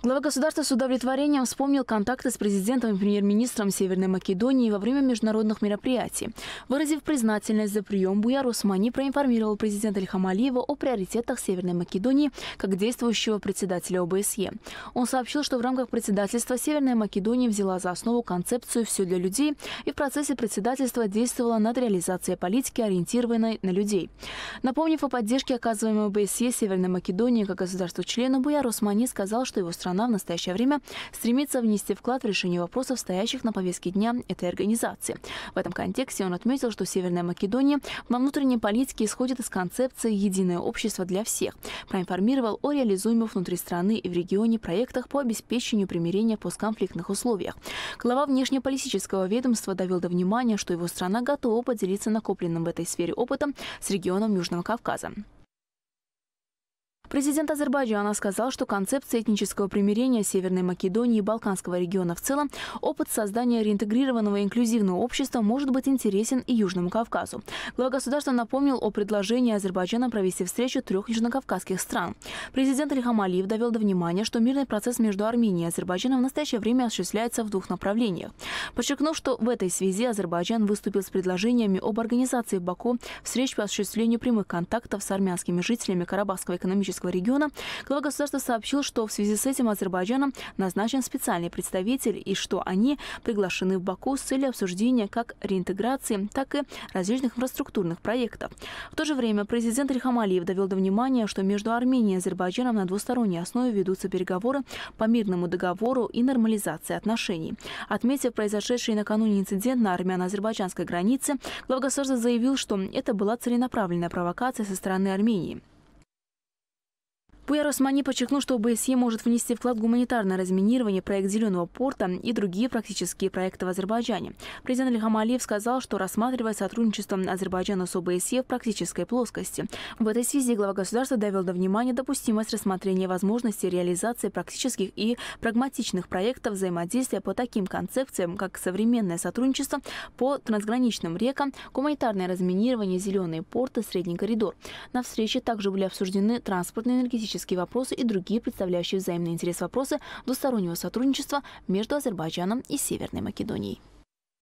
Глава государства с удовлетворением вспомнил контакты с президентом и премьер-министром Северной Македонии во время международных мероприятий. Выразив признательность за прием, Буяр Усмани проинформировал президента Ильхам о приоритетах Северной Македонии как действующего председателя ОБСЕ. Он сообщил, что в рамках председательства Северная Македония взяла за основу концепцию «Все для людей» и в процессе председательства действовала над реализацией политики, ориентированной на людей. Напомнив о поддержке, оказываемой ОБСЕ Северной Македонии как государству-члену, Буяр Усмани сказал, что его страна страна в настоящее время стремится внести вклад в решение вопросов, стоящих на повестке дня этой организации. В этом контексте он отметил, что Северная Македония во внутренней политике исходит из концепции «единое общество для всех», проинформировал о реализуемых внутри страны и в регионе проектах по обеспечению примирения в постконфликтных условиях. Глава внешнеполитического ведомства довел до внимания, что его страна готова поделиться накопленным в этой сфере опытом с регионом Южного Кавказа. Президент Азербайджана сказал, что концепция этнического примирения Северной Македонии и Балканского региона в целом, опыт создания реинтегрированного инклюзивного общества может быть интересен и Южному Кавказу. Глава государства напомнил о предложении Азербайджана провести встречу трех южнокавказских стран. Президент Ильхам Алиев довел до внимания, что мирный процесс между Арменией и Азербайджаном в настоящее время осуществляется в двух направлениях. Подчеркнув, что в этой связи Азербайджан выступил с предложениями об организации в Баку встреч по осуществлению прямых контактов с армянскими жителями Карабахского экономического Каспийского региона, глава государства сообщил, что в связи с этим Азербайджаном назначен специальный представитель и что они приглашены в Баку с целью обсуждения как реинтеграции, так и различных инфраструктурных проектов. В то же время президент Рихам Алиев довел до внимания, что между Арменией и Азербайджаном на двусторонней основе ведутся переговоры по мирному договору и нормализации отношений. Отметив произошедший накануне инцидент на армяно-азербайджанской границе, глава государства заявил, что это была целенаправленная провокация со стороны Армении. Пуяросмани Османи подчеркнул, что ОБСЕ может внести вклад в гуманитарное разминирование, проект «Зеленого порта» и другие практические проекты в Азербайджане. Президент Ильхам Алиев сказал, что рассматривает сотрудничество Азербайджана с ОБСЕ в практической плоскости. В этой связи глава государства довел до внимания допустимость рассмотрения возможности реализации практических и прагматичных проектов взаимодействия по таким концепциям, как современное сотрудничество по трансграничным рекам, гуманитарное разминирование, зеленые порты, средний коридор. На встрече также были обсуждены транспортные энергетические экономические вопросы и другие представляющие взаимный интерес вопросы двустороннего сотрудничества между Азербайджаном и Северной Македонией.